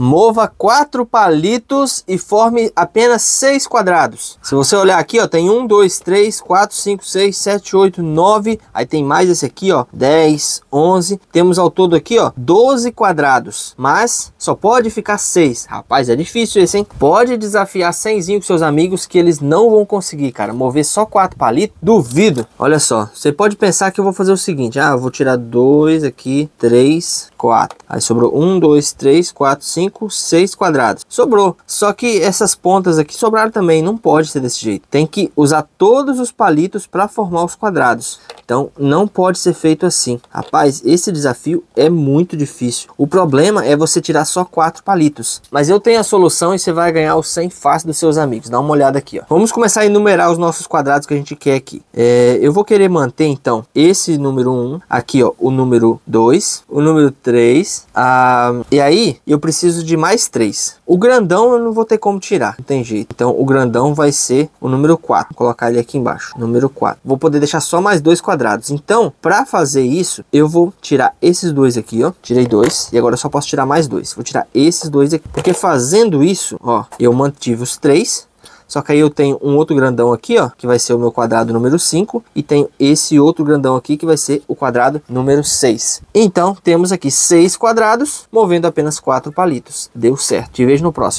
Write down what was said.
Mova quatro palitos e forme apenas seis quadrados. Se você olhar aqui, ó, tem um, dois, três, quatro, cinco, seis, sete, oito, nove. Aí tem mais esse aqui, ó, dez, onze. Temos ao todo aqui, ó, doze quadrados. Mas só pode ficar seis. Rapaz, é difícil esse, hein? Pode desafiar cenzinho com seus amigos que eles não vão conseguir, cara. Mover só quatro palitos? Duvido. Olha só, você pode pensar que eu vou fazer o seguinte. Ah, eu vou tirar dois aqui, três, quatro. Aí sobrou um, dois, três, quatro, cinco, seis quadrados. Sobrou. Só que essas pontas aqui sobraram também. Não pode ser desse jeito. Tem que usar todos os palitos para formar os quadrados. Então não pode ser feito assim. Rapaz, esse desafio é muito difícil. O problema é você tirar só quatro palitos. Mas eu tenho a solução e você vai ganhar o 100 fácil dos seus amigos. Dá uma olhada aqui. Ó. Vamos começar a enumerar os nossos quadrados que a gente quer aqui. É, eu vou querer manter então esse número 1, aqui ó, o número 2, o número 3. E aí eu preciso de mais 3. O grandão eu não vou ter como tirar, não tem jeito. Então o grandão vai ser o número 4. Vou colocar ele aqui embaixo, número 4. Vou poder deixar só mais dois quadrados quadrados. Então, para fazer isso, eu vou tirar esses dois aqui, ó. Tirei dois e agora eu só posso tirar mais dois. Vou tirar esses dois aqui, porque fazendo isso, ó, eu mantive os três. Só que aí eu tenho um outro grandão aqui, ó, que vai ser o meu quadrado número 5. E tem esse outro grandão aqui, que vai ser o quadrado número 6. Então, temos aqui seis quadrados, movendo apenas quatro palitos. Deu certo. Te vejo no próximo.